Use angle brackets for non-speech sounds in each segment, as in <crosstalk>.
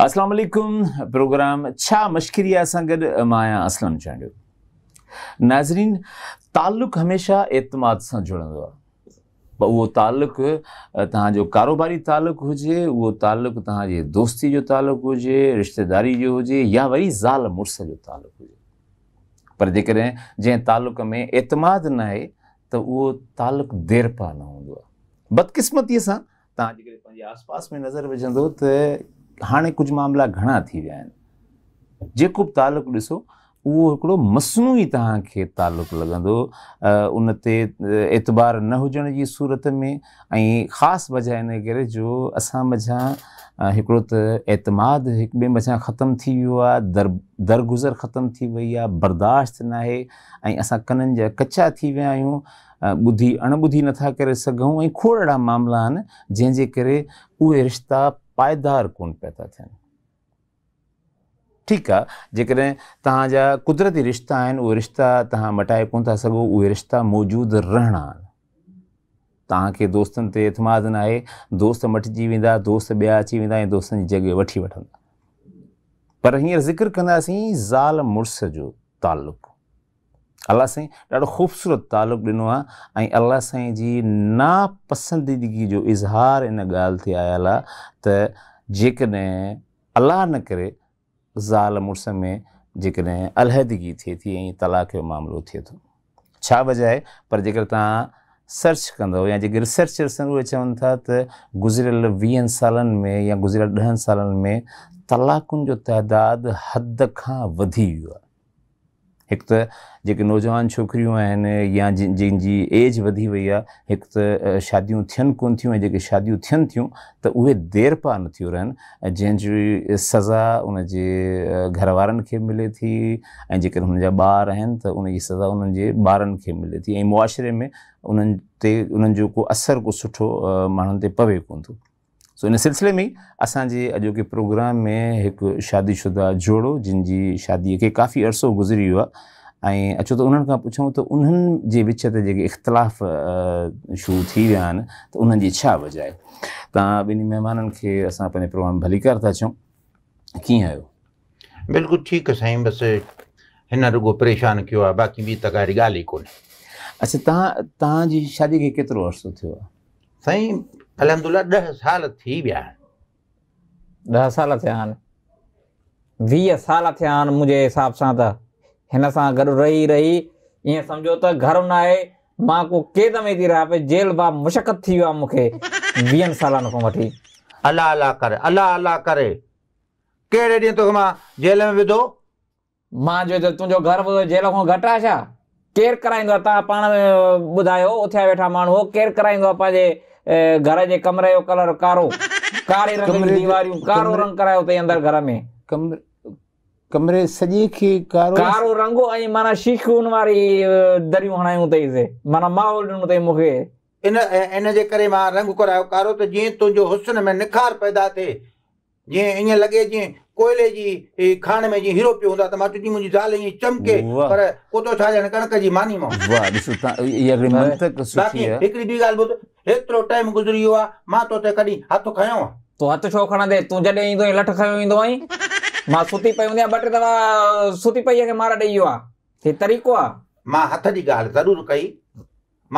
अस्सलाम वालेकुम प्रोग्राम छा मश्किरिया सां माया असलम चांडियो नाज़रीन तालुक़ हमेशा एतमाद से जुड़ंदो वो उहो तालुक़ कारोबारी तालुक़ु हुजे उहो तालुक़ु तव्हांजे दोस्ती जो तालुक़ु हो रिश्तेदारी जो हो या वरी ज़ाल मुड़स जो तालुक़ु हो पर जै जंहिं में एतमाद ना आहे त उहो तालुक देरि पा न हूंदो आहे बदकिस्मतीअ सां तव्हां जेकॾहिं पंहिंजे आसपास में नज़र विझंदो त हाणे कुझु मामला घणा थी विया आहिनि जेको बि तालुक ॾिसो उहो हिकिड़ो मसनूई तव्हांखे तालुक़ु लॻंदो उन ते एतबार न हुजण जी सूरत में ऐं ख़ासि वजह इन करे जो असां मज़ा हिकिड़ो त एतमाद हिक ॿिए मथां ख़तमु थी वियो आहे दर दरगुज़र ख़तमु थी वई आहे बर्दाश्त न आहे ऐं असां कननि जा कचा थी विया आहियूं ॿुधी अणॿुधी नथा करे सघूं ऐं खोड़ अहिड़ा मामला आहिनि जंहिंजे करे उहे रिश्ता पाइदार कोन पिया था थियनि ठीकु आहे जेकॾहिं तव्हांजा क़ुदिरती रिश्ता आहिनि उहे रिश्ता तव्हां मटाए कोन था सघो उहे रिश्ता मौजूदु रहणा आहिनि तव्हांखे दोस्तनि एतमाद न दोस्त मटिजी वेंदा दोस्त ॿिया अची वेंदा ऐं दोस्तनि जी जॻहि वठी पर हींअर ज़िक्र कंदासीं ज़ाल मुड़ुस जो तालुक़ु अल्लाह साईं ॾाढो ख़ूबसूरत तालुक ॾिनो अल्लाह ऐं अलाह नापसंदीदगी जो इज़हार इन ॻाल्हि ते आयल आहे त जेकॾहिं न करे ज़ाल मुड़स में जेकॾहिं थे थी तलाक जो मामिलो थिए वजह है पर जर तव्हां सर्च कंदा हुआ जेके रिसर्चर्स आहिनि था त गुज़िरियल वीहनि सालनि में या गुज़िरियल दह साल में तलाकुनि जो तइदादु हद खां वधी वियो आहे हिकु त जेके नौजवान छोकिरियूं आहिनि या जिन जंहिंजी एज वधी वई आहे हिकु त शादियूं थियनि कोन थियूं ऐं जेके शादियूं थियनि थियूं त उहे देरि पार नथियूं रहनि ऐं जंहिंजी सज़ा उनजे घर वारनि खे मिले थी ऐं जेकर हुनजा ॿार आहिनि त सज़ा उन्हनि जे ॿारनि खे मिले थी ऐं मुआशिरे में उन्हनि ते उन्हनि जो को असरु को सुठो माण्हुनि ते पवे कोन्ह थो सो इन सिलसिले में असांजे के प्रोग्राम में हिकु शादीशुदा जोड़ो जिनकी शादी के काफ़ी अरसो गुज़री वियो अचो तो उन्होंने खां पुछूं त विच ते जेके इख़्तिलाफ़ शुरू थी विया आहिनि त वजह है तव्हां ॿिन्ही महिमाननि खे असां पंहिंजे प्रोग्राम भलीकार था अचूं कीअं आहियो बिल्कुलु ठीकु आहे साईं बसि रुगो परेशान कयो बाक़ी ॿी त का ॻाल्हि ई अच्छा तव्हां तव्हांजी शादी खे केतिरो अर्सो थियो साईं ॾह साल थी विया आहिनि ॾह साल थिया आहिनि वीह साल थिया आहिनि मुंहिंजे हिसाब सां त हिन सां गॾु रही रही ईअं सम्झो त घर्व न आहे मां को कैद में थी रहिया पई जेल भाउ मुशक़त थी वियो आहे मूंखे वीहनि सालनि खां वठी करे करे कहिड़े ॾींहं मां जेल में विधो मां जो तुंहिंजो घर जेल खां घटि आहे छा केरु कराईंदो आहे तव्हां पाण में ॿुधायो उथिया वेठा माण्हू केरु कराईंदो आहे पंहिंजे ઘરે જે કમરાયો કલર કારો કારે રંગની દીવારિયું કારો રંગ કરાયો અथई અંદર घर में कमरे सॼे खे कारो कारो रंगो ऐं माना शीशुनि वारी दरियूं हणायूं अथई से माना माहौल ॾिनो अथई मूंखे इन इन जे करे मां रंग करायो कारो त जीअं तुंहिंजो हुस्न में निखार पैदा थिए जीअं ईअं लॻे जीअं कोयले जी खाण में जीअं हीरो पियो हूंदा त मां तुंहिंजी मुंहिंजी ज़ाल ईअं चमके पर को तो थो छा ॼण कणक जी मानी मां वाह ॾिसो तव्हां इहा हिकिड़ी ॿी ॻाल्हि ॿुधो हेतिरो टाइम गुज़री वियो आहे मां तो ते कॾहिं हथु खयो आहे तूं हथु छो खणंदे तूं जॾहिं ईंदो आहीं लठ खयो ईंदो आहीं मां सुती पई हूंदी आहियां ॿ टे दफ़ा सुती पई खे मार ॾेई वियो आहे हे तरीक़ो आहे मां हथ जी ॻाल्हि ज़रूरु कई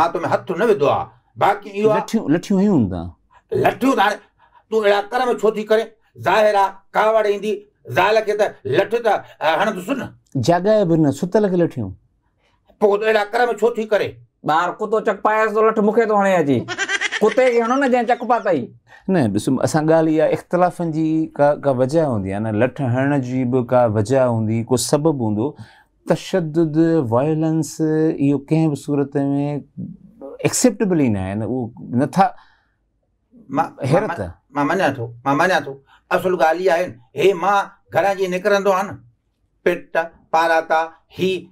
मां तोमें हथु न विधो आहे बाक़ी इहो लठियूं लठियूं हयूं हूंदा लठियूं त हाणे तूं अहिड़ा कर्म छो थी करे ज़ाहिर आहे कावड़ ईंदी ज़ाल खे त लठ त हणंदुसि न जॻहि बि न सुतल खे लठियूं पोइ अहिड़ा कर्म छो थी करे ॿार कुतो चक चकपाए लठ मूंखे थो हणे अचे कुते खे हणो न जंहिं चक न ॾिसो असां ॻाल्हि इहा इख़्तिलाफ़नि जी का का वजह हूंदी आहे न लठ हणण जी बि का वजह हूंदी को सबबु हूंदो वायलेंस इहो कंहिं बि सूरत में एक्सेप्टेबल ई न आहे न उहो नथा मां मञा थो मां मञा थो असुलु ॻाल्हि इहा आहे हे मां घर जी निकिरंदो आहे न पिट पाराता हीउ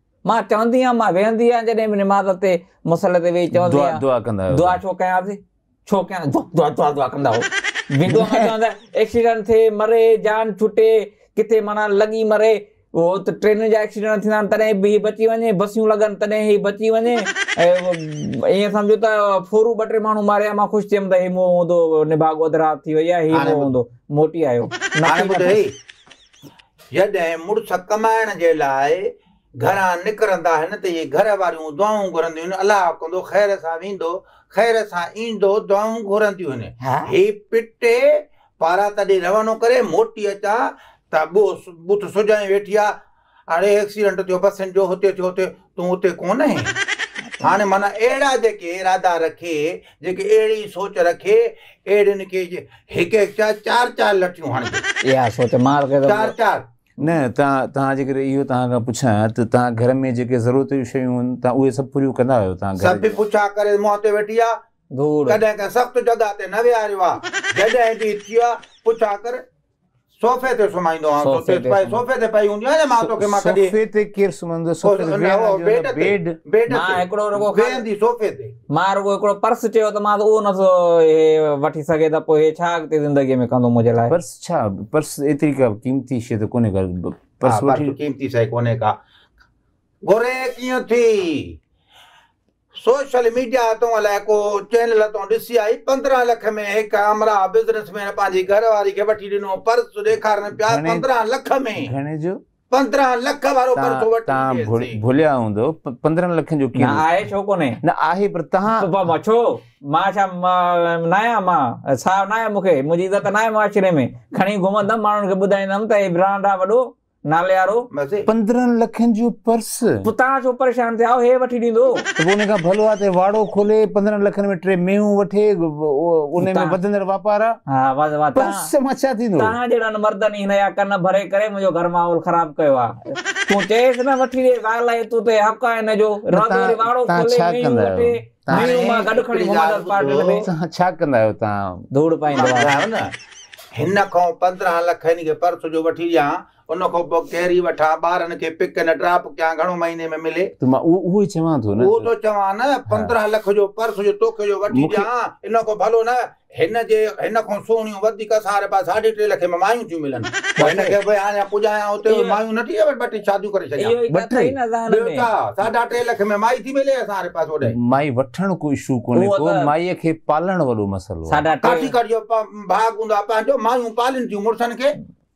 मां चवंदी आहियां मां वेहंदी आहियां जॾहिं बि निमाज़ ते मुसल ते वेही चवंदी आहियां दुआ कंदा दुआ छो कयांसीं छो कयां दुआ दुआ दुआ कंदा हो विंडो मां चवंदा एक्सीडेंट थिए मरे जान छुटे किथे माना लॻी मरे उहो त ट्रेन जा एक्सीडेंट थींदा आहिनि तॾहिं बि बची वञे बसियूं लॻनि तॾहिं हीउ बची वञे ऐं ईअं सम्झो त फोरू ॿ टे माण्हू मारिया मां ख़ुशि थियुमि त हीउ मुंहुं हूंदो निभाग ओदरा थी वई आहे हीउ मुंहुं हूंदो मोटी आयो जॾहिं मुड़ुसु ઘરા નિકરંદા હે ને તે ઘર વારુ દોઆઓ કરંદે અલ્લાહ કોndo ખેર સા વેndo ખેર સા ઇndo દોઆઓ કરંદી હે હે પટે પારા તડે રવાનો કરે મોટી અચા તા બો બુત સોજાય બેઠિયા અરે એક્સિડન્ટ 20% જો હોતે થતે તું ઉતે કોને હાને મને એડા દેકે ઈરાદા રખે કે એડી સોચ રખે એડન કે એક એક ચા ચાર ચાર લટ્ટીઓ હે આ સોત માલ કે ચાર ચાર न तव्हां जे करे इहो तव्हां खां पुछां त तव्हां घर में जेके ज़रूरत आहिनि तव्हां उहे सभु कंदा आहियो Σοφέτε σωμαϊντό άνθρωπο. Σοφέτε παϊούντι, άνε μάτο και μακαλί. Σοφέτε κύρ σωμαϊντό, σοφέτε बेड बेड मां हिकिड़ो रुगो वेंदी सोफे ते मां रुगो हिकिड़ो पर्स चयो त मां उहो नथो वठी सघे त पोइ हे छा अॻिते ज़िंदगीअ में कंदो मुंहिंजे लाइ पर्स छा पर्स एतिरी का क़ीमती शइ त कोन्हे का पर्स क़ीमती शइ कोन्हे का घुरे कीअं थी ಸೋಷಲ್ मीडिया तो को चैनल तो ॾिसी आई पंद्रहं लख में हिकु अमरा बिज़नेसमैन पंहिंजी घरवारी खे वठी ॾिनो पर्स ॾेखारनि पिया पंद्रहं लख में घणे जो पंद्रहं लख वारो पर्स वठी भुलिया हूंदो पंद्रहं लख जो कीअं आहे छो कोन्हे न आहे पर तव्हां छो मां छा न आहियां मां साहब न आहे मूंखे मुंहिंजी इज़त न में खणी घुमंदुमि माण्हुनि खे ॿुधाईंदुमि त हे ब्रांड आहे वॾो नाले यारो पंद्रहं लखनि जो पर्स पोइ तव्हां छो परेशान थिया हे वठी ॾींदो पोइ हुन खां भलो आहे त वाड़ो खोले पंद्रहं लखनि में टे मेहूं वठे उन में वधंदड़ वापार आहे पर्स मां छा थींदो तव्हां जहिड़नि मर्दनि हिन जा कन भरे करे मुंहिंजो घर माहौल ख़राब कयो आहे तूं चएसि न वठी ॾे ॻाल्हाए तूं ते हक़ आहे हिन जो वाड़ो खोले मेहूं वठे छा कंदा आहियो तव्हां धूड़ पाईंदा हिन खां पंद्रहं लख हिन खे पर्स जो वठी ॾियां उन खां पोइ केरी वठां ॿारनि खे पिक न ड्राप कयां घणो महीने में मिले त मां उहो ई चवां थो न उहो थो चवां न पंद्रहं लख जो पर्स जो तोखे जो वठी ॾियां इन खां भलो न हिन जे हिन खां सोहणियूं वधीक सारे पास साढे टे लख में मायूं थियूं मिलनि <laughs> हिन खे भई हाणे पुॼायां हुते मायूं नथी ॿ टे शादियूं करे छॾियां साढा टे लख में माई थी मिले असां पास होॾे माई वठण को इशू कोन्हे को माईअ खे पालण वॾो मसइलो साढा टे जो भाग हूंदो आहे पंहिंजो मायूं पालनि थियूं मुड़ुसनि खे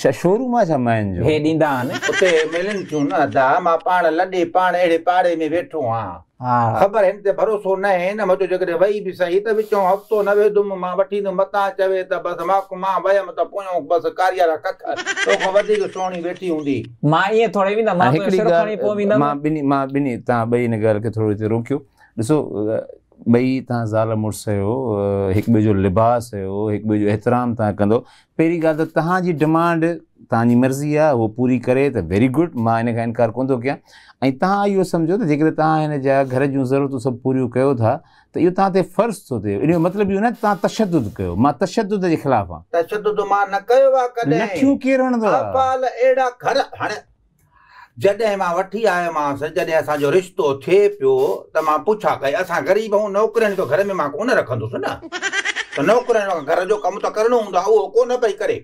छा शोरूम आहे छा मुंहिंजो हे ॾींदा आहिनि उते मिलनि थियूं न त मां पाण लॾे पाण अहिड़े पाड़े में वेठो आहियां ख़बर हिन ते भरोसो न आहे न मुंहिंजो जेकॾहिं वई बि सही त विचो हफ़्तो न वेंदुमि मां वठींदुमि मतां चवे त बसि मां मां वयमि त पोयां बसि कारियारा कख तोखां वधीक सोहणी वेठी हूंदी मां ईअं थोरे वेंदमि मां हिकिड़ी ॻाल्हि मां ॿिनी मां ॿिनी तव्हां ॿई हिन ॻाल्हि खे थोरो हिते रोकियो ॾिसो ॿई तव्हां ज़ाल मुड़ुस हुयो हिकु ॿिए जो लिबास हुयो हिकु ॿिए जो एतिराम तव्हां कंदो पहिरीं ॻाल्हि त तव्हांजी डिमांड तव्हांजी मर्ज़ी आहे उहो पूरी करे त वेरी गुड मां हिन खां इनकार कोन थो कयां ऐं तव्हां इहो सम्झो त जेकॾहिं तव्हां हिन जा घर जूं ज़रूरतूं सभु पूरियूं कयो था त इहो तव्हां ते फर्ज़ु थो थिए इन जो मतिलबु इहो न तव्हां कयो मां जे ख़िलाफ़ु आहियां जॾहिं मां वठी आयोमांसि जॾहिं असांजो रिश्तो थिए पियो त मां पुछा कई असां ग़रीब आहियूं नौकिरनि खे घर में मां कोन रखंदुसि न त नौकिरनि घर जो कमु त करिणो हूंदो आहे उहो कोन पई करे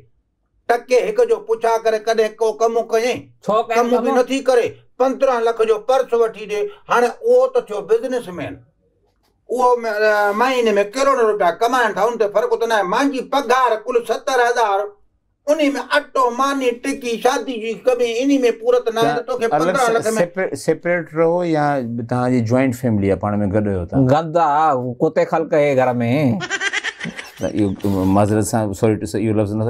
टके हिक जो पुछा करे कॾहिं को कमु कयईं कमु बि नथी करे पंद्रहं लख जो पर्स वठी ॾे हाणे उहो त थियो बिज़नेसमैन उहो महीने में किरोड़ रुपया कमाइनि था उन ते फ़र्क़ु त न आहे मुंहिंजी पघार कुल सतरि हज़ार उन्हीं में अट्टो मानी टिकी शादी जी कभी इन्हीं में पूरत ना तो के 15 लख में सेपरेट सेपरेट रहो या ता ये जॉइंट फैमिली है पाण में गड होता गद्दा कोते खलक है घर में यो माजरत सा सॉरी टू से यो लफ्ज ना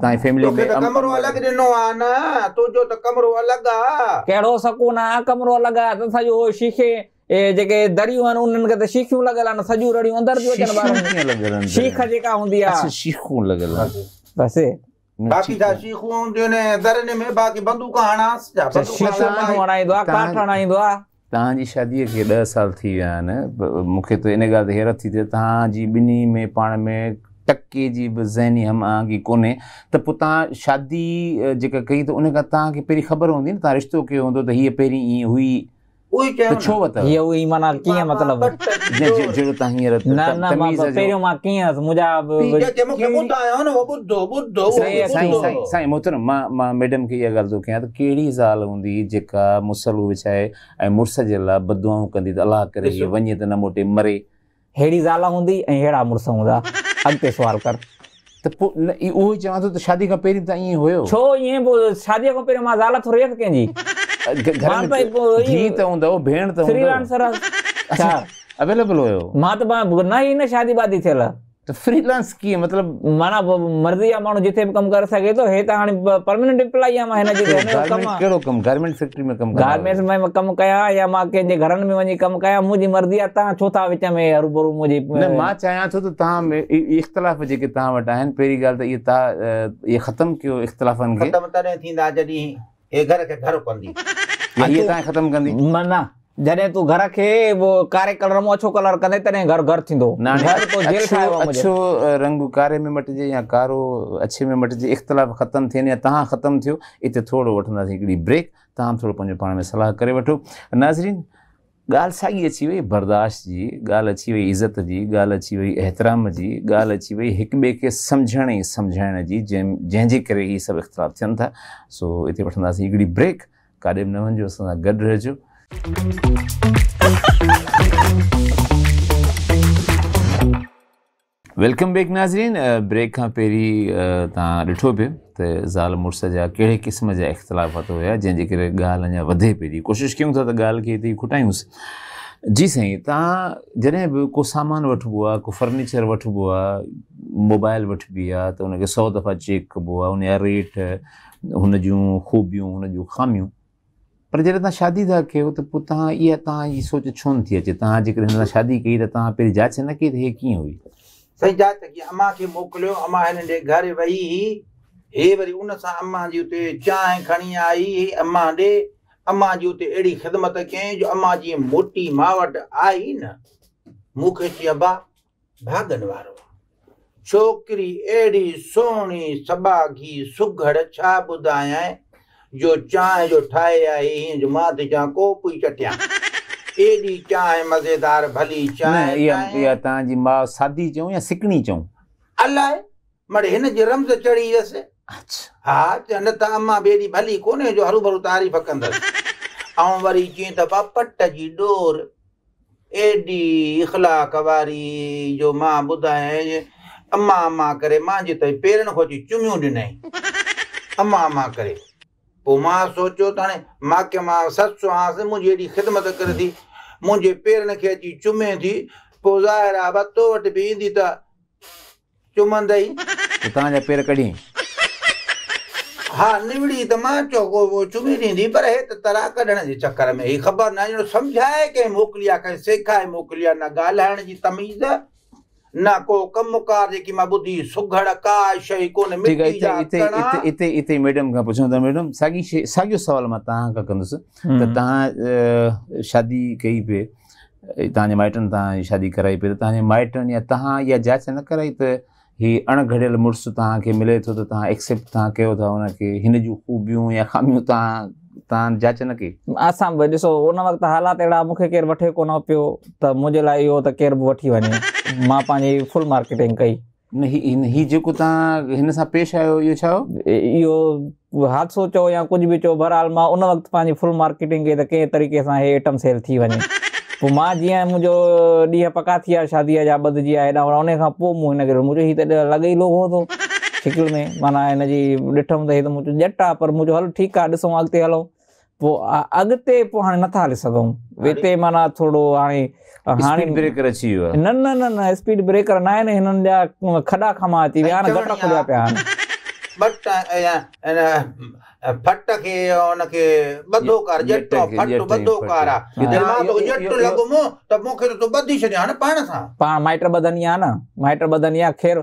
ताई फैमिली में कमरो अलग दिनो आ ना तो जो तो कमरो अलग आ केड़ो सकून आ कमरो अलग आ तो सयो शीशे ए जेके दरियूं आहिनि उन्हनि खे त शीखियूं लॻल आहिनि सॼियूं रड़ियूं अंदरि थियूं अचनि शीख जेका हूंदी आहे अच्छा, शीखूं लॻल आहे बसि बाक़ी जा शीखूं हूंदियूं आहिनि दरनि में बाक़ी अच्छा, बंदूका हणांसि जा हणाईंदो आहे काठ हणाईंदो आहे तव्हांजी शादीअ खे ॾह साल थी विया आहिनि मूंखे त इन ॻाल्हि ते थी थिए तव्हांजी ॿिन्ही में पाण में टके जी बि ज़हनी हम आहंगी कोन्हे त पोइ तव्हां शादी जेका कई त उन खां तव्हांखे पहिरीं ख़बर हूंदी ना तव्हां रिश्तो कयो हूंदो त हीअ पहिरीं हुई उही कयो छो बताओ ये उही माना कीअं मतिलबु जे जहिड़ो तव्हां हींअर न न मां पहिरियों मां कीअं मुंहिंजा जेके मूंखे ॿुधायो न उहो ॿुधो ॿुधो साईं साईं साईं मोहतरम मां मां मैडम खे इहा ॻाल्हि थो कयां त कहिड़ी ज़ाल हूंदी जेका मुसलु विछाए ऐं मुड़ुस जे लाइ बदुआऊं कंदी त अलाह करे इहे वञे त न मोटे मरे अहिड़ी ज़ाल हूंदी ऐं अहिड़ा मुड़ुस हूंदा अॻिते सुवाल कर त पोइ उहो ई चवां थो त शादी खां पहिरीं त ईअं हुयो छो ईअं पोइ शादीअ खां पहिरियों मां ज़ाल थो रेत कंहिंजी न ई न शादी मर्ज़ी आहे मां कंहिंजे घर में वञी कमु कयां मुंहिंजी मर्ज़ी आहे तव्हां छो था विच में चाहियां थो हे घर खे घर कंदी इहे तव्हां ख़तमु कंदी माना जॾहिं तूं घर खे वो कारे कलर मां अछो कलर कंदे तॾहिं घर घर थींदो न अछो रंग कारे में मटिजे या कारो अछे में मटिजे इख्तलाफ खत्म थे या तव्हां ख़तमु थियो इते थोरो वठंदासीं हिकिड़ी ब्रेक तव्हां थोरो पंहिंजो पाण में सलाह करे वठो नाज़रीन ॻाल्हि सागी अची वही बर्दाश्त की ॻाल्हि अची वई इज़त जी ॻाल्हि अची वई एहतराम की ॻाल्हि अची वई हिक ॿिए खे सम्झण ई सम्झाइण जी जंहिं जंहिंजे करे इहे सभु इख़्तिलाफ़ था सो इतने वठंदासीं ब्रेक काड़े बि न वञिजो असां सां गॾु वेलकम बैक नाज़रीन ब्रेक का पहिरीं तव्हां ॾिठो पियो त ज़ाल मुड़स जा कहिड़े क़िस्म जा इख़्तिलाफ़ात हुया हाँ तो जंहिंजे करे ॻाल्हि अञा वधे पई था त ॻाल्हि जी साईं तव्हां जॾहिं बि को सामान वो आहे को फर्नीचर वठिबो मोबाइल वठिबी तो त सौ दफ़ा चेक कबो आहे रेट उन खूबियों ख़ूबियूं हुन पर जैसे तुम शादी था कयो तो पोइ तव्हां सोच छो नथी अचे तव्हां जेकॾहिं हिन सां शादी कई त तव्हां पहिरीं जांच न कई त हीअ कीअं हुई ಜಾತಕಿ अम्मा खे मोकिलियो अम्मा हिन जे घर वई हुई हे वरी उन सां अम्मा जी उते चांहि खणी आई हे अम्मा ॾे अम्मा जी उते अहिड़ी ख़िदमत कयईं जो अम्मा जी मोटी मां वटि आई न मूंखे चई अबा भाॻनि वारो छोकिरी अहिड़ी सुहिणी सबागी सुघड़ छा ॿुधायं जो चांहि जो ठाहे आई जो मां थी चवां को पई चटियां एॾी चांहि मज़ेदार भली चांहि इहा इहा तव्हांजी माउ सादी चऊं या सिकणी चऊं अलाए मड़े हिन जे रमज़ चढ़ी वियसि अच्छा हा त अम्मा ॿेड़ी भली कोन्हे जो हरू भरू तारीफ़ कंदसि ऐं वरी चई त पा जी डोर एॾी इख़लाक जो मां ॿुधायईं अम्मा अम्मा करे मुंहिंजे त पेरनि खों अची चुमियूं अम्मा अम्मा करे पोइ मां सोचियो त हाणे मूंखे मां ससु हुआंसि मुंहिंजी एॾी ख़िदमत करे थी मुंहिंजे पेरनि खे अची चुमे थी पोइ ज़ाहिर आहे वतो वटि बि ईंदी त चुमंदई तव्हांजा पेर कढी हा निवड़ी त मां चयो चुमी ॾींदी पर हे त तरा कढण जे चकर में ही ख़बर न आहे सम्झाए कंहिं मोकिली आहे कंहिं सेखाए मोकिली आहे न ॻाल्हाइण जी तमीज़ ना को कम कार्य की मां सुघड़ का शइ मिटी जा इते इते इते इते मैडम खां पुछूं था मैडम साॻी शइ सवाल मां तव्हां खां कंदुसि त तो हम्म। तव्हां शादी कई पे तव्हांजे माइटनि तव्हां शादी कराई पे त तो तव्हांजे या तव्हां इहा जांच न कराई त ही अणघड़ियल मुड़ुसु तव्हांखे मिले तो त एक्सेप्ट तव्हां कयो था हुनखे या ख़ामियूं तव्हां जांच न असां ॾिसो उन वक़्तु हालात अहिड़ा मूंखे केरु वठे कोन पियो त मुंहिंजे लाइ इहो त केरु वठी वञे <laughs> मां पंहिंजी फुल मार्केटिंग कई जेको तव्हां हिन सां पेश आयो इहो छा इहो हादिसो चओ या कुझु बि चओ बरहाल मां उन वक़्त पंहिंजी फुल मार्केटिंग कई त कंहिं तरीक़े सां मां जीअं मुंहिंजो ॾींहं पका थी विया शादी जा ॿधजी विया हेॾा होॾा उन खां पोइ मूं हिन करे मुंहिंजो लगो जी ॾिठमि त झट आहे पर मुंहिंजो हलो ठीकु आहे पोइ हाणे नथा हली सघूं माना थोरो न न न न स्पीड खॾा खमा अची विया पिया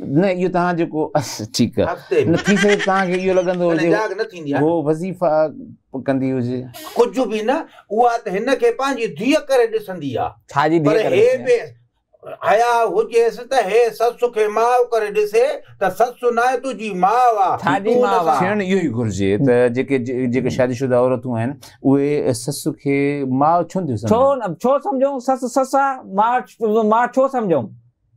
न इहो तव्हांजे को अस ठीकु आहे न थी सघे तव्हांखे इहो लॻंदो हुजे हो वज़ीफ़ा कंदी हुजे कुझु बि न उहा त हिन खे पंहिंजी धीअ करे ॾिसंदी आहे छाजी धीअ करे हे हया हुजेसि त हे ससु खे माउ करे ॾिसे त ससु न आहे तुंहिंजी माउ आहे थियणु इहो ई घुरिजे त जेके जेके हम्म। शादीशुदा औरतूं आहिनि उहे ससु खे माउ छो थियूं छो छो सम्झूं ससु ससु आहे माउ माउ छो सम्झूं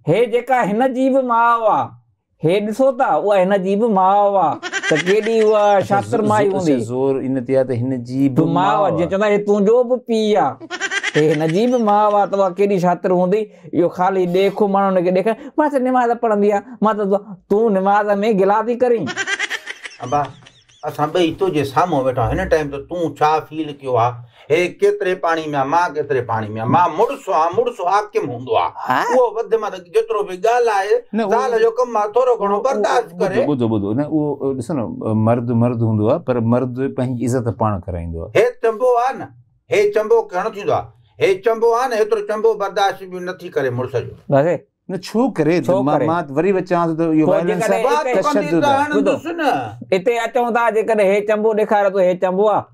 हे जेका हिन जी बि माउ आहे हे ॾिसो था उहा हिन जी बि माउ आहे त केॾी उहा शास्त्र माई हूंदी ज़ोर इन ते आहे त हिन जी माउ आहे जीअं चवंदा हे तुंहिंजो बि पीउ आहे हिन जी बि माउ आहे त उहा केॾी शात्र हूंदी इहो ख़ाली ॾेख माण्हू हुनखे ॾेख मां त निमाज़ पढ़ंदी आहे मां त तूं निमाज़ में गिला थी करीं अबा असां ॿई तुंहिंजे साम्हूं वेठा हिन टाइम तूं छा फील कयो आहे हे केतरे पाणी में मां केतरे पाणी में मां मुड़सो आहे मुड़सो आहे किम हूंदो आहे उहो वधि में जेतिरो बि ॻाल्हि आहे ज़ाल जो कमु आहे थोरो घणो बर्दाश्त करे ॿुधो ॿुधो न उहो ॾिसो न मर्द मर्द हूंदो आहे पर मर्द पंहिंजी इज़त पाण कराईंदो आहे हे चंबो आहे न हे चंबो घणो थींदो आहे हे चंबो आहे न हेतिरो चंबो बर्दाश्त बि नथी करे मुड़ुस जो न छो करे छो करे मां वरी बचां थो इहो वायलेंस तो तशद्दुद तो ॿुधो इते अचूं था जेकॾहिं हे चंबो ॾेखारे थो हे चंबो आहे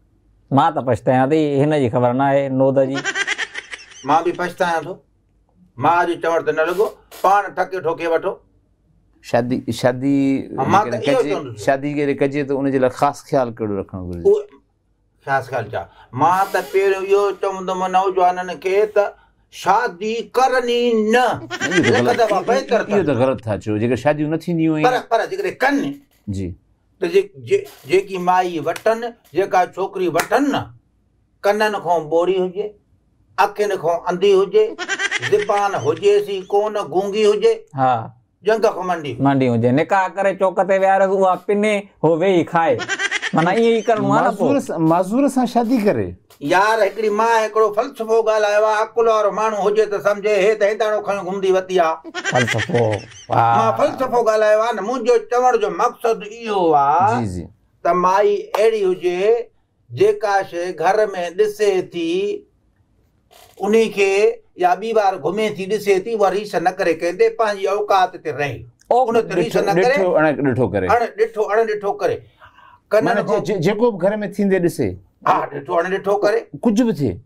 माँ तो पछताया थी हिन जी ख़बर न आहे नोद जी मां बि पछतायां थो मां अॼु चवण ते न लॻो पाण ठके ठोके वठो शादी शादी हाँ, कजे शादी करे कजे त उनजे लाइ ख़ासि ख़्यालु कहिड़ो रखणो घुरिजे ख़ासि ख़्यालु छा मां त पहिरियों इहो चवंदुमि नौजवाननि खे त शादी करणी न इहो त ग़लति था चयो जेकर शादियूं न थींदियूं आहिनि पर जेकॾहिं कनि जी त जे जे जेकी माई वठनि जेका छोकिरी वठनि न कननि खां ॿोड़ी हुजे अखियुनि खां अंधी हुजे ज़बान हुजेसि कोन गूंगी हुजे हा जंग खां मंडी मंडी हुजे निकाह करे चौक ते विहारियोसि उहा पिने हो वेही खाए माना ईअं ई करिणो आहे मज़ूर सां शादी करे यार हिकिड़ी मां हिकिड़ो फलसफो ॻाल्हायो आहे अकुल वारो माण्हू हुजे त सम्झे हे त हेताणो खणी घुमंदी वती आहे फलसफो मां फलसफो ॻाल्हायो आहे न मुंहिंजो चवण जो मक़सदु इहो आहे त माई अहिड़ी हुजे जेका शइ घर में ॾिसे थी उन खे या ॿी बार घुमे थी ॾिसे थी उहा रीस न करे कंहिं पंहिंजी औकात ते रहे उन ते रीस न करे ॾिठो करे अण ॾिठो अण ॾिठो करे जेको बि घर में थींदे ॾिसे हा ॾिठो हाणे ॾिठो करे कुझु बि थिए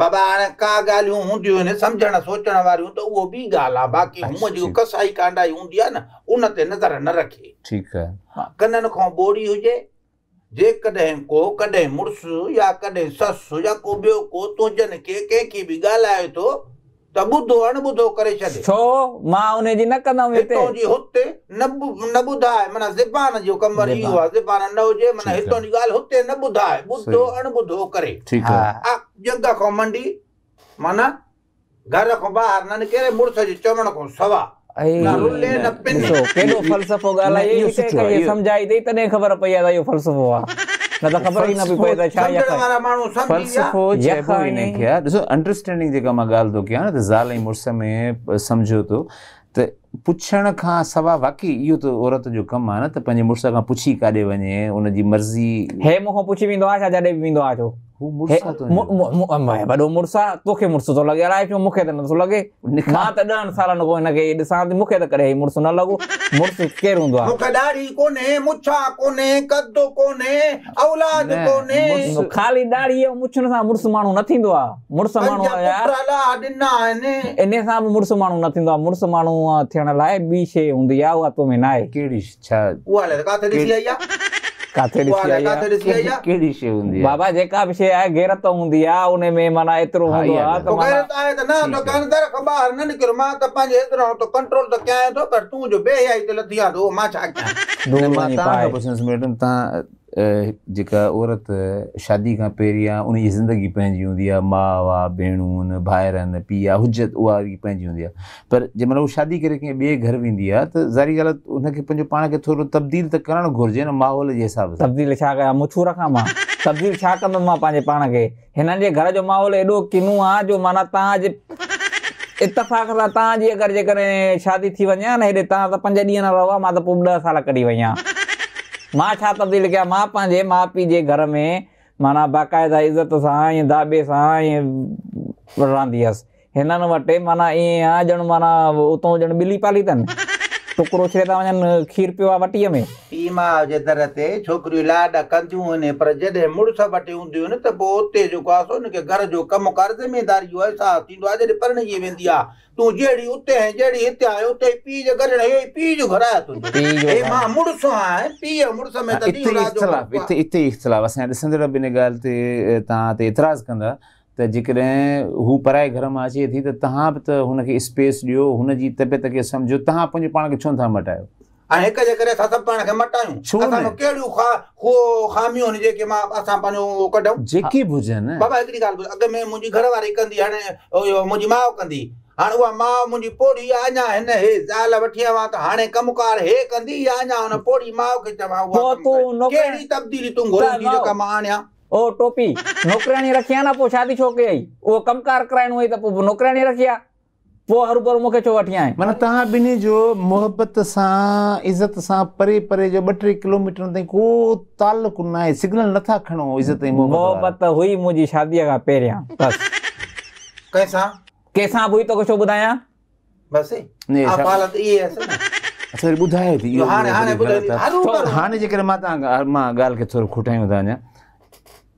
बाबा हाणे का ॻाल्हियूं हूंदियूं आहिनि सम्झण सोचण वारियूं त उहो ॿी ॻाल्हि आहे बाक़ी हूअं जेको कसाई कांडाई हूंदी आहे न उन ते नज़र न रखे ठीकु आहे कननि खां ॿोड़ी हुजे जेकॾहिं को कॾहिं मुड़ुसु या कॾहिं ससु या को ॿियो को तुंहिंजनि खे कंहिंखे बि ॻाल्हाए थो त ॿुधो अणॿुधो करे छॾे छो मां उन जी न कंदमि हितां जी हुते न न ॿुधाए माना ज़बान जो कमु वरी इहो आहे ज़बान न हुजे माना हितां जी ॻाल्हि हुते न ॿुधाए ॿुधो अणॿुधो करे ठीकु आहे जंग खां मंडी माना घर खां ॿाहिरि न निकिरे मुड़ुस जे चवण खां सवा केॾो फ़लसफ़ो ॻाल्हाए समझाई अथई तॾहिं ख़बर पई आहे इहो फ़लसफ़ो आहे अंडरस्टैंडिंग त पुछण खां सवा बाक़ी इहो त औरत जो कमु आहे न त पंहिंजे मुड़ुस खां पुछी काॾे वञे उनजी मर्ज़ी مورسا تو مے بڈو مورسا تو کي مورسو تو لڳي آئي تو مونکي ته نٿو لڳي نکھات دان سالن کو نڪي دسان ته مونکي ته ڪري ಬಾಬಾ ಜೇಕ ವಿಷಯ तो जेका औरत शादी का पहिरियां उन जी ज़िंदगी पंहिंजी हूंदी आहे माउ आहे भेणूं आहिनि भाइर आहिनि पीउ आहे हुजत उहा पंहिंजी हूंदी आहे शादी करे कंहिं ॿिए घर वेंदी आहे ज़ारी ॻाल्हि आहे तब्दील तो करणु घुर्ज ना माहौल के हिसाब से तब्दील छा कयां मुछू रखां तब्दील छा कंदुमि मां पंहिंजे पाण खे घर जो माहौल एॾो किनो आ जो माना तव्हांजे इतफ़ाक़ सां तव्हांजी अगरि जेकॾहिं शादी थी वञे ना न हेॾे पंज ॾींहं रहो मां साल कढी वई मां छा तब्दील कयां मां पंहिंजे माउ पीउ जे घर में माना बाक़ाइदा इज़त सां ईअं दाबे सां ईअं रहंदी हुअसि हिननि वटि माना ईअं आहे ॼण माना उतां ॼण ॿिली पाली अथनि છોકરો છે તાવાને ખીર પીવા વટીએ મે ઈમાં જે દરતે છોકરી લાડા કંદિયું ને પર જડે મુડસ વટી ઊંધિયું ને તો પો ઓતે જો કાસો ને કે ઘર જો કમ કાર ज़िमेदारी હોય સા થીંદો આ જડે પરણે જે વેંદી આ તું જેડી ઉતે હે જેડી ઇતે આયો તે પી જે ઘર હે પી જો ઘર આ તું એ માં મુડસ આ પી મુડસ મે તો દી રાજો ઇતે ઇતે ઇખતલાફ અસાਂ ॾिसंदड़ बिन ॻाल्हि ते तव्हां ते एतिराज़ कंदा त जेकॾहिं हू पराए घर मां अचे थी त तव्हां बि त हुनखे स्पेस ॾियो हुनजी तबियत खे सम्झो तव्हां पंहिंजे पाण खे छो था मटायो हाणे हिक जे करे असां सभु पाण खे मटायूं छो कहिड़ियूं खा खामियूं आहिनि जेके मां असां पंहिंजो कढूं जेके बि हुजनि बाबा हिकिड़ी ॻाल्हि ॿुध में मुंहिंजी घरवारी कंदी हाणे मुंहिंजी माउ कंदी हाणे उहा माउ मुंहिंजी पोड़ी अञा हिन हे ज़ाल वठी आवां त हाणे कमकार हे कंदी या अञा हुन पोड़ी माउ खे चवां कहिड़ी तब्दीली तूं घुरंदी जेका मां आणियां ओ टोपी नौकरानी रखिया ना पोइ शादी छो कई उहो कमकार कराइणो हुई त पोइ नौकरानी रखिया पोइ हर भर मूंखे छो वठी आहीं माना तव्हां ॿिन्ही जो मुहबत सां इज़त सां परे परे जो ॿ किलोमीटर ताईं को तालुक न आहे सिग्नल नथा खणो इज़त मुहबत हुई मुंहिंजी शादीअ खां पहिरियां बसि कंहिंसां कंहिंसां बि हुई तोखे छो ॿुधायां बसि अच्छा ॿुधाए थी हाणे जेकॾहिं मां तव्हां मां ॻाल्हि खे थोरो खुटायूं था अञा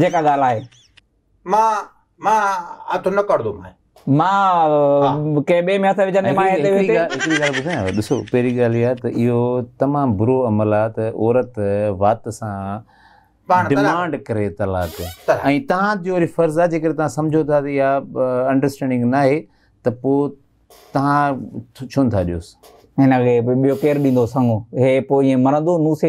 जेका ॻाल्हि आहे त इहो तमामु बुरो अमल आहे त औरत सां ऐं तव्हांजो जेकर तव्हां सम्झो था अंडरस्टैंडिंग न आहे त पोइ तव्हां छो था ॾियोसि हिनखे ॿियो केरु ॾींदो संगो इहे पोइ इएं मरंदो नूसे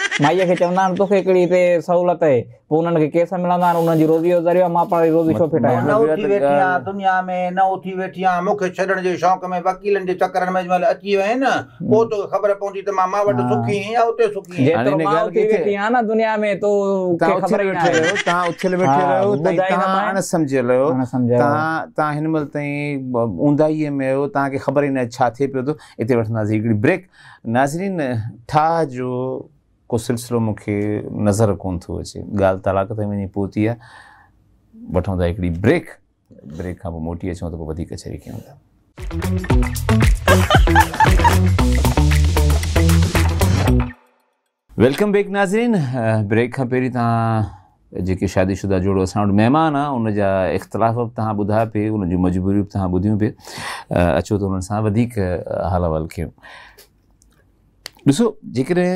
माई के चवंदा आहिनि तोखे हिकिड़ी हिते सहूलियत आहे पोइ उन्हनि खे केस मिलंदा आहिनि उन्हनि जी रोज़ी ज़रियो मां पाण रोज़ी छो फिटायां दुनिया में न उथी वेठी आहियां मूंखे छॾण जे शौक़ में वकीलनि जे चकरनि में महिल अची विया आहिनि हम्म। पोइ तोखे ख़बर पवंदी त मां मां वटि सुखी या उते सुखी जेतिरो उथी वेठी आहियां न दुनिया में तो ख़बर ई न आहे उथियल वेठे रहियो तव्हां सम्झियल आहियो तव्हां तव्हां हिन महिल ताईं ऊंदाहीअ में आहियो तव्हांखे ख़बर ई न छा थिए पियो थो हिते वठंदासीं हिकिड़ी ब्रेक नाज़रीन ठाह जो को सिलसिलो मूंखे नज़र कोन्ह थो अचे ॻाल्हि तलाक ताईं वञी पहुती आहे वठूं था हिकिड़ी ब्रेक ब्रेक खां पोइ मोटी अचूं त पोइ वधीक छॾे कयूं था वेलकम बैक नाज़रीन ब्रेक खां पहिरीं तव्हां जेके शादीशुदा जोड़ो असां वटि महिमान आहे उनजा इख़्तिलाफ़ बि तव्हां ॿुधा पिए उन जूं मजबूरियूं बि तव्हां ॿुधियूं पिए अचो त हुननि सां वधीक हाल कयूं ॾिसो जेकॾहिं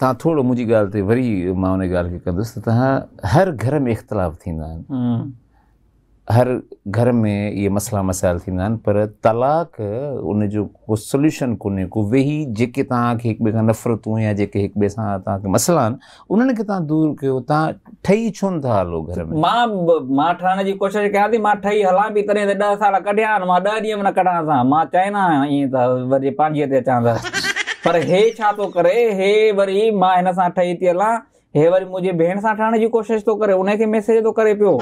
तव्हां थोरो मुंहिंजी ॻाल्हि ते वरी मां उन ॻाल्हि खे कंदुसि त तव्हां हर घर में इख़्तिलाफ़ु थींदा आहिनि हर घर में इहे मसइला मसाइल थींदा आहिनि पर तलाक उनजो को सोल्यूशन कोन्हे को वेही जेके तव्हांखे हिक ॿिए खां नफ़रतूं या जेके हिक ॿिए सां तव्हांखे मसइला आहिनि उन्हनि खे तव्हां दूरि कयो तव्हां ठही छो नथा हलो घर में मां मां ठहण जी कोशिशि कयां थी मां ठही हलां पई तॾहिं त ॾह साल कढिया आहिनि मां ॾह ॾींहं में न कढां असां मां चाहींदा आहियां ईअं त वरी पंहिंजीअ ते अचां त पर हे छा थो तो करे हे वरी मां हिन सां ठही थी हलां हे वरी मुंहिंजे भेण सां ठहण जी कोशिशि थो तो करे उनखे मैसेज थो तो करे पियो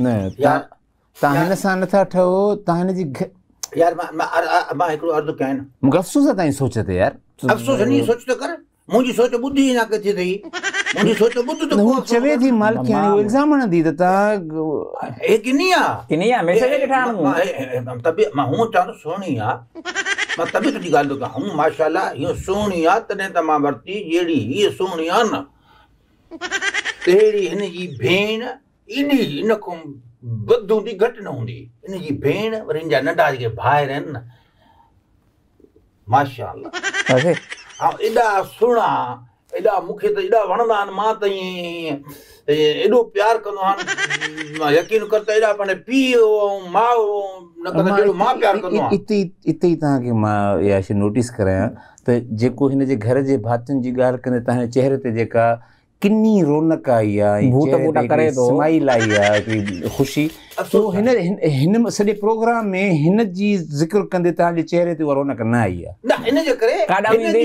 न तव्हां हिन सां नथा ठहो तव्हां हिन जी यार मां मां हिकिड़ो अर्ज़ु कयां मूंखे अफ़सोस आहे तव्हांजी सोच ते यार अफ़सोस हिन जी सोच त कर मुंहिंजी सोच ॿुधी अञा किथे अथई मुंहिंजी सोच ॿुध त हू चवे थी मालिक हाणे उहो इल्ज़ाम हणंदी त तव्हां हे किनी आहे किनी आहे मैसेज ॾिठा तबी मां हूं चवंदो सुहिणी आहे मां तॾहिं तुंहिंजी ॻाल्हि थो हूं माशाला हीअं सुहिणी आहे तॾहिं त मां वरिती जहिड़ी न तहिड़ी हिन भेण एॾी इन खां वधि हूंदी न हूंदी इन भेण वरी हिन जा नंढा जेके भाइर आहिनि न माशा ऐं एॾा सुहिणा एॾा त एॾा वणंदा आहिनि मां एॾो प्यार कंदो हाणे यकीन कर त एॾा पंहिंजे पीउ ऐं माउ न कंदा जहिड़ो मां प्यार कंदो इते इते ई तव्हांखे मां इहा शइ नोटिस करायां त जेको हिन जे घर जे भातियुनि जी ॻाल्हि कंदे तव्हांजे चहिरे ते जेका किन्नी रौनक आई आहे बूट बूट करे थो तो। स्माइल आई आहे हिकिड़ी ख़ुशी तो हिन हिन सॼे प्रोग्राम में हिन जी ज़िक्र कंदे तव्हांजे चहिरे ते रौनक न आई आहे न हिन जे करे काॾा वेंदे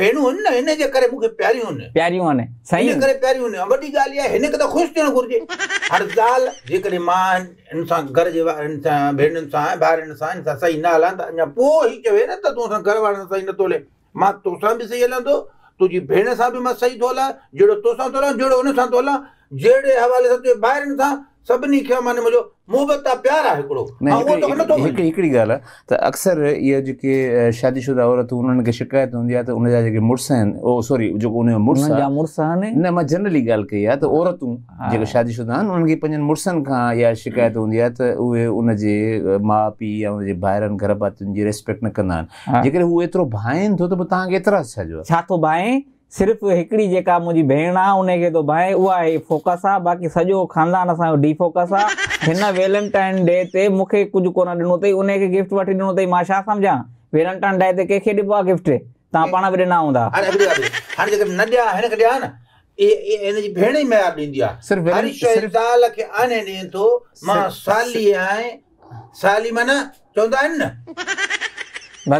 भेणूं आहिनि न हिन जे करे मूंखे प्यारियूं आहिनि प्यारियूं आहिनि साईं हिन करे प्यारियूं आहिनि वॾी ॻाल्हि आहे हिन खे त ख़ुशि थियणु घुरिजे हर ॻाल्हि जेकॾहिं मां हिन सां घर जे वारनि सां भेनरुनि सां भाइरनि सां सही न हलां त अञा पोइ चवे न त घर वारनि सां ई नथो हले मां तोसां बि सही हलंदो तुझी तो भेण सा भी मैं सही थो हलायां जहिड़ो तोसां थो हलायां जहिड़ो हुन सां थो हवाले सां तुंहिंजे ॿाहिरिनि सभिनी खे माने मुंहिंजो मोहबत आहे प्यार आहे हिकिड़ो हिकिड़ी हिकिड़ी ॻाल्हि आहे त अक्सर इहे जेके शादीशुदा औरतूं उन्हनि खे शिकायत हूंदी आहे त उन जा जेके मुड़ुस आहिनि ओ सॉरी जेको उन मुड़ुस जा मुड़ुस आहिनि न मां जनरली ॻाल्हि कई आहे त औरतूं जेके शादीशुदा आहिनि उन्हनि खे पंहिंजनि मुड़ुसनि खां शिकायत हूंदी आहे त उहे उन जे माउ पीउ या उन जे भाइरनि घर भातियुनि जी रेस्पेक्ट न कंदा आहिनि जेकॾहिं उहे एतिरो भाइनि थो त पोइ तव्हांखे एतिरा जो छा थो भाए सिर्फ हिकिड़ी जेका मुंहिंजी भेण आहे उनखे थो तो भाए उहा आहे फोकस आहे बाक़ी सॼो ख़ानदान असांजो डी फोकस आहे वेलेंटाइन डे ते मूंखे कुझु कोन ॾिनो अथई उनखे गिफ्ट वठी ॾिनो अथई मां छा वेलेंटाइन डे ते कंहिंखे ॾिबो आहे गिफ्ट तव्हां पाण बि ॾिना हूंदा साली माना चवंदा न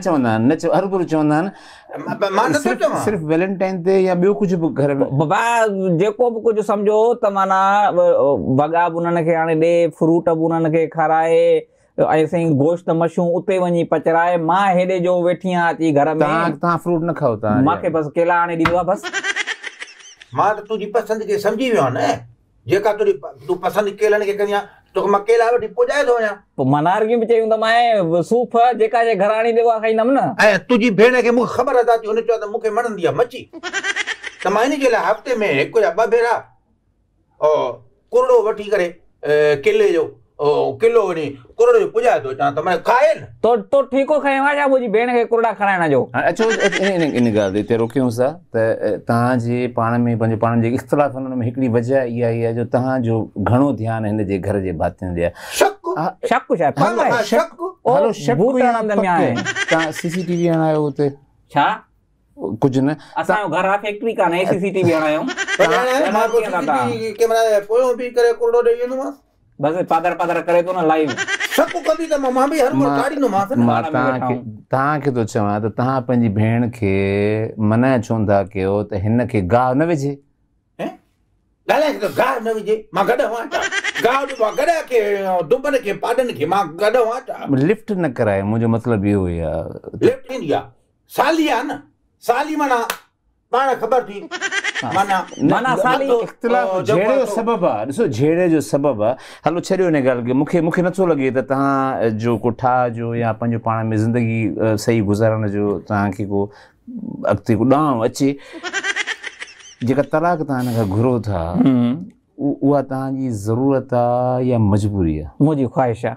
चवंदा आहिनि न हर गुरु चवंदा आहिनि सिर्फ़ु वैलेंटाइन ते या ॿियो कुझु घर में बाबा जेको बि कुझु सम्झो त माना वॻा बि उन्हनि खे हाणे फ्रूट बि उन्हनि खे खाराए गोश्त मशूं उते वञी पचराए मां हेॾे जो वेठी आहियां अची घर में तव्हां फ्रूट न खाओ तव्हां मूंखे बसि केला हाणे ॾींदो आहे मां त तुंहिंजी पसंदि खे सम्झी वियो आहियां जेका तुंहिंजी तूं पसंदि केलनि खे कंदी तो මක්කේලාට ඉපෝජයදෝය මනාර්ගිම චේුද මය සූප ජෙකාය ගරාණි දෙවා කයි නම්න ඇ තුජි भेण මු खबर अदा थी उन चयो तो मूंखे मरण दिया मची त मां जे हफ़्ते में हिकु या ॿ भेरा और कुरड़ो वठी करे केले जो કિલો ની કોરડો પૂજાતો ત્યાં તમે ખાય ને તો તો ઠીકો ખાય વા જા બોજી भेण खे કોરડા ખારાइण जो अचो इन इन ॻाल्हि ते रोकियूं था त तव्हांजे पाण में पंहिंजो पाण जे इख़्तिलाफ़ हुन में हिकिड़ी वजह इहा ई आहे जो तव्हांजो घणो ध्यानु हिन जे घर जे भातियुनि जे आहे शक शक छा आहे शक हलो शक में आहे तव्हां सीसीटीवी हणायो हुते छा कुझु न असांजो घर आहे फैक्ट्री कान्हे सीसीटीवी हणायूं कैमरा पोयों बि करे कोरडो ॾेई वेंदोमांसि બસ પાદર પાદર કરે તો ને લાઈવ सभु कभी त मां बि हर को काढ़ींदोमांसि न मां तव्हांखे तव्हांखे थो चवां त तव्हां पंहिंजी भेण खे मनाए छो था कयो त हिन खे गाह न विझे ॻाल्हाए त गाह न विझे मां गॾु हुआ छा मां गॾु खे दुबन खे पाडन खे मां गॾु हुआ लिफ्ट न कराए मुंहिंजो मतिलबु इहो हुयो लिफ्ट ईंदी आहे साली साली माना पाण ख़बर थी हलो छॾियो हिन ॻाल्हि खे मूंखे नथो लॻे त तव्हां जो को ठाहिजो या पंहिंजो पाण में ज़िंदगी सही गुज़ारण जो तव्हांखे को अॻिते कोॾाम अचे जेका तलाक तव्हां हिन खां घुरो था उहा तव्हांजी ज़रूरत आहे या मजबूरी आहे मुंहिंजी ख़्वाहिश आहे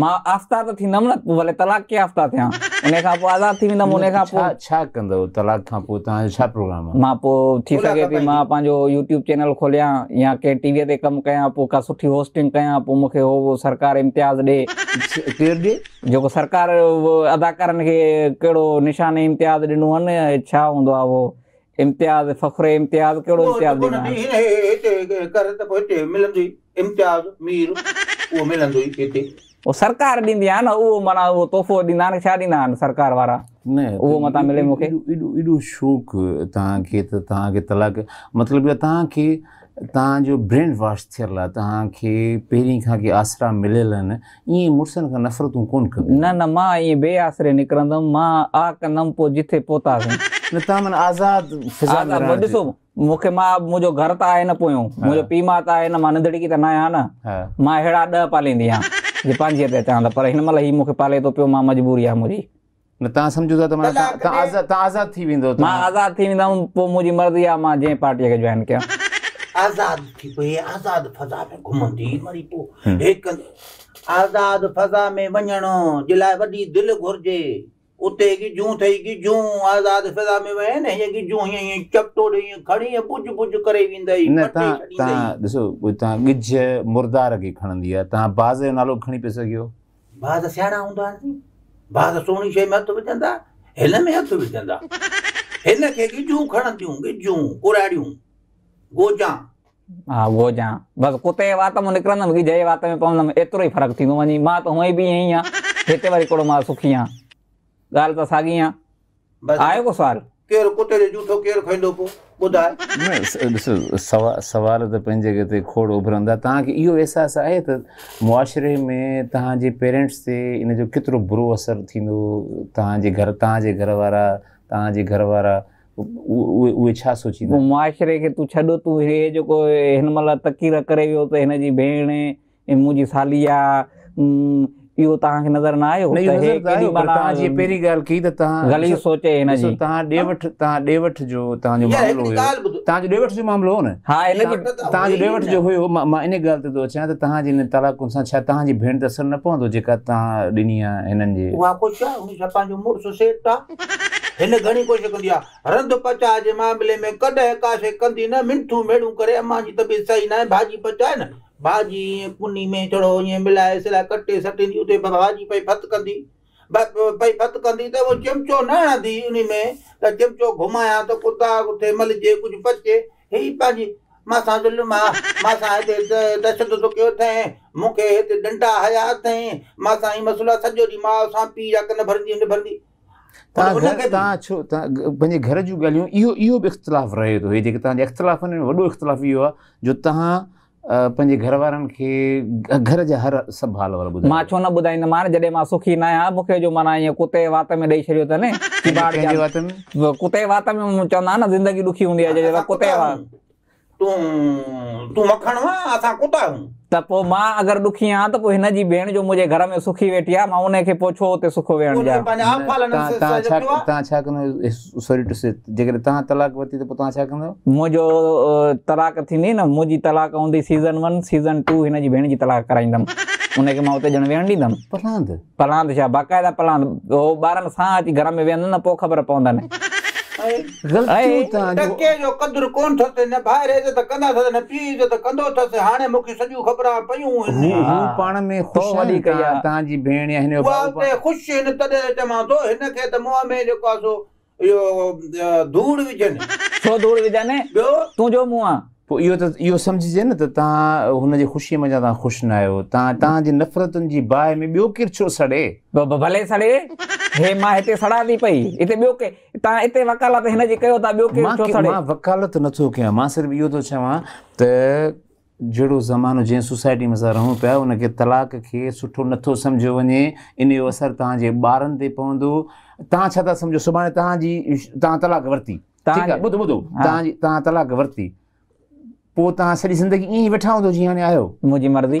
मां आफ़्ता त थींदमि न पोइ भले तलाक कीअं आफ़्ता थियां उन खां पोइ आज़ादु थी वेंदमि उन खां पोइ छा कंदव तलाक खां पोइ तव्हांजो छा प्रोग्राम आहे मां पोइ थी सघे थी मां पंहिंजो यूट्यूब चैनल खोलियां या कंहिं टीवीअ ते कमु कयां पोइ का सुठी होस्टिंग कयां पोइ मूंखे उहो सरकार इम्तियाज़ ॾेर ॾिए जेको सरकार अदाकारनि खे कहिड़ो निशान इम्तियाज़ ॾिनो आहे न छा हूंदो आहे उहो इम्तियाज़ इम्तियाज़ इम्तियाज़ कहिड़ो ॾिनो इम्तियाज़ो पोइ सरकार ॾींदी आहे न उहो माना उहो तोहफ़ो ॾींदा आहिनि छा ॾींदा आहिनि सरकार वारा न उहो मतां मिले मूंखे एॾो एॾो शौक़ु तव्हांखे त तव्हांखे तलाक मतिलबु तव्हांखे तव्हांजो ब्रेन वॉश थियल आहे तव्हांखे पहिरीं खां की आसरा मिलियल आहिनि ईअं मुड़ुसनि खां नफ़रतूं कोन कयूं न न मां ईअं बे आसरे निकिरंदुमि मां आ कंदुमि पोइ जिथे पहुतासीं न तव्हां माना आज़ाद ॾिसो मूंखे मां मुंहिंजो घर त आहे न पोयां मुंहिंजो पीउ माउ त आहे न मां नंढड़ी की त न आहियां न मां अहिड़ा ॾह पालींदी आहियां ಜಪಾನ್ ಜೀರ್ ದೇತೆ पर हिन महिल ही मूंखे पाले थो पियो मां मजबूरी आहे मुंहिंजी न तव्हां सम्झो था त माना तव्हां तव्हां आज़ादु थी वेंदो मां आज़ादु थी वेंदुमि पोइ मुंहिंजी मर्ज़ी आहे मां जंहिं पार्टीअ खे जॉइन कयां आज़ाद थी पई आज़ाद फज़ा में घुमंदी वरी पोइ हिकु आज़ाद फज़ा में वञणो जे लाइ वॾी दिलि घुरिजे ਉੱਤੇ ਕਿ ਜੂੰ ਥਈ ਕਿ ਜੂੰ ਆਜ਼ਾਦ ਫਿਜ਼ਾ में वे न हीअं की जूं हीअं हीअं चपटो ॾे हीअं खणी हीअं पुज पुज करे वेंदई न तव्हां तव्हां ॾिसो तव्हां गिझ मुरदार खे खणंदी आहे तव्हां बाज़ जो नालो खणी पियो सघियो बाज़ सियाणा हूंदा आहिनि बाज़ सोणी शइ में हथु विझंदा हिन में हथु विझंदा हिन खे की जूं खणंदियूं की जूं कुराड़ियूं गोजा हा गोजा बसि कुते जे वात मां निकिरंदमि की जंहिं वात में पवंदमि एतिरो ई फ़र्क़ु थींदो वञी मां त हूअं ई बि ईअं ई आहे हिते वरी हिकिड़ो मां सुखी आहियां ॻाल्हि त साॻी आहे सुवाल त पंहिंजे जॻह ते खोड़ उभरंदो आहे तव्हांखे इहो अहसासु आहे त मुआशरे में तव्हांजे पेरेंट्स ते जो केतिरो बुरो असरु थींदो तव्हांजे घर तव्हांजे घर वारा तव्हांजे घर वारा उहे उहे छा सोचींदा मुआशरे खे तू छॾो तूं इहे जेको हिन महिल तकीर करे वियो त हिनजी भेण ऐं मुंहिंजी थाली आहे इहो तव्हांखे नज़र न आयो तव्हां पहिरीं ॻाल्हि कई त तव्हां गली सोचे हिन जी तव्हां ॾे वठि तव्हां ॾे वठि जो तव्हांजो मामिलो हुयो तव्हांजो ॾे वठि जो मामिलो हो न हा इन तव्हांजो ॾे वठि जो हुयो मां इन ॻाल्हि ते थो अचां त तव्हांजी हिन तलाकुनि सां छा तव्हांजी भेण ते असरु न पवंदो जेका तव्हां ॾिनी आहे हिननि जे उहा कुझु आहे हुन छा पंहिंजो मुड़ुसु सेठ आहे हिन घणी कोशिशि कंदी आहे रंध पचा जे मामले में कॾहिं का शइ कंदी न मिंथूं मेड़ूं करे अम्मा जी तबीअत सही न आहे भाॼी पचाए न भाजी पुनी में चढ़ो ये मिलाए सिला कट्टे सटे उते भाजी पई फत कंदी पई फत कंदी त वो चिमचो न हणंदी उन में त चिमचो घुमाया त कुता उते मलजे कुझु पचे हे पंहिंजी मां जुल्म आहे मां सां हिते दहशत थो कयो अथई मूंखे हिते डंडा हया अथई मां सां ई मसला सॼो ॾींहुं माउ सां पीउ जा कन भरंदी हुन भरंदी तव्हां छो तव्हां पंहिंजे घर जूं ॻाल्हियूं इहो इहो बि इख़्तिलाफ़ु रहे थो हे जेके तव्हांजे इख़्तिलाफ़ आहिनि वॾो इख़्तिलाफ़ु इहो आहे जो तव्हां पंहिंजे घर वारनि खे घर जा हर संभाल मां छो न ॿुधाईंदोमांव जॾहिं मां सुखी न आहियां मूंखे जो माना ईअं कुते वात में ॾेई छॾियो अथनि <laughs> कुते वात में चवंदा न ज़िंदगी ॾुखी हूंदी आहे तू मखण वा असा कुता हूं त पो मां अगर दुखी हां त पो जी भेण जो मुझे घर में सुखी वेठी आ मां उनखे पोछो उते सुखो वेहण जा तव्हां छा तव्हां छा सॉरी टू से जेकर तव्हां तलाक वरिती त पो तव्हां छा तलाक थींदी न मुंहिंजी तलाक हूंदी सीज़न वन सीज़न टू हिन जी भेण जी तलाक कराईंदमि उनखे मां उते ॼण वेहण ॾींदमि पलांद पलांद छा बाक़ाइदा पलांद उहो ॿारनि सां घर में वेहंदो न पोइ ख़बर पवंदनि गलती ता जो टके जो कदर कोन थसे न बाहर जे त कंदा थसे न पी जो त कंदो थसे हाणे मुखी सॼी ख़बर आ पयूं आहिनि हू पाण में तो ख़ुशि वॾी कई आहे तव्हांजी भेण हिन जो भाउ ते ख़ुशि हिन तॾहिं चवां थो हिन खे त मुंहं में जेको आहे सो इहो धूड़ विझनि छो धूड़ विझनि पोइ इहो त इहो सम्झिजे न त तव्हां हुनजी ख़ुशीअ में तव्हां ख़ुशि न आहियो तव्हां तव्हांजी नफ़रतुनि जी बाहि में ॿियो केरु छो सड़े भले सड़े हे मां हिते हिते हिते सड़ा थी पई ॿियो के तव्हां वकालत हिन कयो था ॿियो के छो सड़े मां वकालत नथो कयां मां सिर्फ़ु इहो थो चवां त जहिड़ो ज़मानो जंहिं सोसाइटी में असां रहूं पिया उनखे तलाक खे सुठो नथो सम्झो वञे इन जो असरु तव्हांजे ॿारनि ते पवंदो तव्हां छा था सम्झो सुभाणे तव्हांजी तव्हां तलाक वरिती ॿुधो ॿुधो तव्हांजी तव्हां तलाक वरिती पोइ तव्हां सॼी ज़िंदगी ईअं ई वेठा हूंदो जीअं हाणे आयो मुंहिंजी मर्ज़ी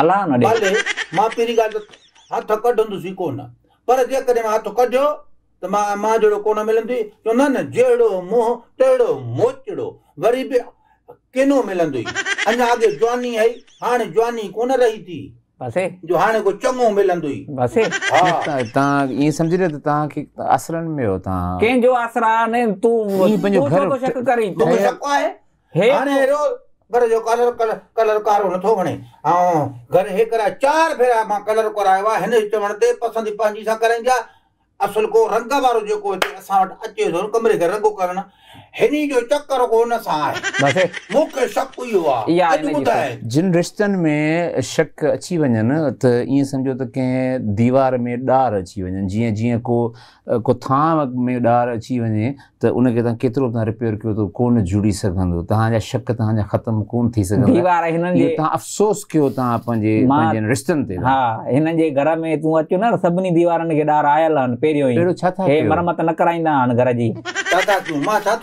अला न ॾे मां पहिरीं ॻाल्हि त हथ कढंदुसि ई कोन पर जेकॾहिं हथ कढियो त मां मां जहिड़ो कोन मिलंदी चओ न न जहिड़ो मुंहुं तहिड़ो मोचड़ो वरी बि किनो मिलंदी अञा अॻे जवानी आई हाणे जवानी कोन रही थी चङो बरं जो कलर कलर कलर कारो नथो खणे घर हे कराए चारि भेरा मां कलर करायो आहे हिन चवण ते पसंदि पंहिंजी सां कराईंदी को रंग वारो जेको हिते असां वटि अचे कमरे खे रंगो करणु दीवार में डार अची में डार अची वञे रिपेयर कयो तव्हांजा शक तव्हांजा ख़तमु कोन थी सघंदा अफ़सोस कयो तव्हां पंहिंजे रिश्तनि ते हिनारनि खे ॾार आयल आहिनि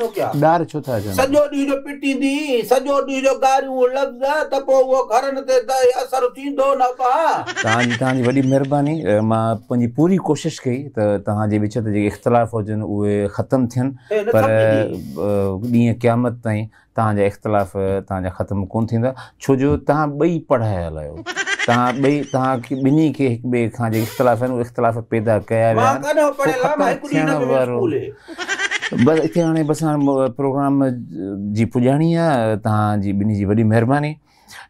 महिरबानी मां पंहिंजी पूरी कोशिशि कई त तव्हांजे विच ते जेके इख़्तिलाफ़ हुजनि उहे ख़तमु थियनि पर ॾींहं क़यामत ताईं तव्हांजा इख़्तिलाफ़ तव्हांजा ख़तमु कोन थींदा छो जो तव्हां ॿई आहिनि बस इतने हाँ बस प्रोग्राम की पुजानी आहे तव्हांजी ॿिन्ही जी वॾी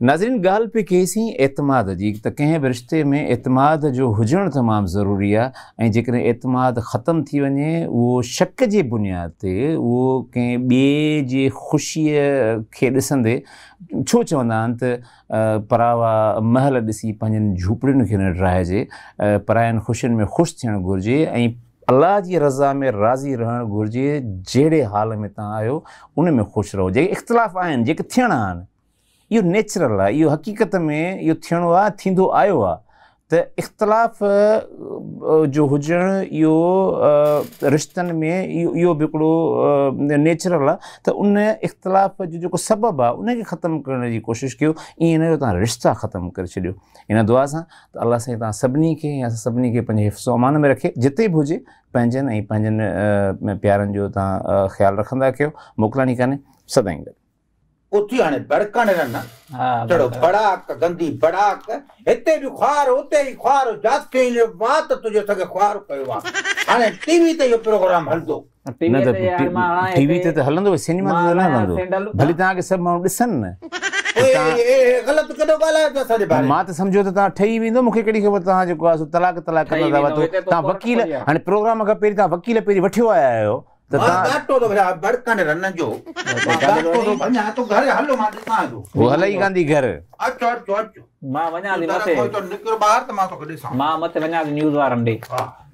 नाज़रीन गाल पई कईसीं एतमाद की तो कें भी रिश्ते में एतमाद जो हुजणु तमामु ज़रूरी आहे ऐं एतमाद ख़तमु थी वे वो शक के बुनियाद ते उहो कंहिं ॿिए जे ख़ुशीअ खे छो चवंदा परावा महल ॾिसी पंहिंजनि झूपड़ियुनि खे न ड्राहिजे परायनि ख़ुशियुनि में खुश थियणु घुरिजे अल्लाह की रज़ा में राज़ी रहणु घुरिजे जहिड़े हाल में तव्हां आहियो उन में ख़ुशि रहो जेके इख़्तिलाफ़ जो जेके यो आहिनि इहो नेचुरल आहे इहो हक़ीक़त में यो थियण आयो आहे इख्तलाफ जो हुजण यो रिश्तनि में इहो इहो बि हिकिड़ो नेचुरल आहे उन इख़्तिलाफ़ जो जेको सबबु आहे उनखे ख़तमु करण जी कोशिशि कयो ईअं रिश्ता खत्म कर छॾियो इन दुआ सां त अलाह साईं तव्हां सभिनी या सभिनी खे पंहिंजे अमान में रखे जिते भी हुजे पंहिंजनि ऐं पंहिंजनि प्यारनि जो तव्हां ख़्यालु रखंदा कयो उथी हाणे भड़कण न चढ़ो भड़ाक गंदी भड़ाक हिते बि ख़्वार हुते ई ख़्वार जास्ती मां त तुंहिंजो सॻे ख़्वार कयो आहे हाणे टीवी ते इहो प्रोग्राम हलंदो न हाँ, त टीवी तो ते हाँ, त तो हलंदो सिनेमा ते न तो हलंदो हाँ, भली तव्हांखे सभु माण्हू ॾिसनि न मां त सम्झो त तव्हां ठही वेंदो मूंखे कहिड़ी ख़बर तव्हां जेको आहे तलाक तलाक कंदा तव्हां वकील हाणे प्रोग्राम खां पहिरीं तव्हां वकील पहिरीं वठी आया आहियो A 부ollahianyaki mis다가 terminar cao ng rannanjo or A behaviLeeko ng atoni mayhi chamado gharna alma na gramagda ita nikto h little matri marc trao. Bu halaiي gandhi kharna. Achyo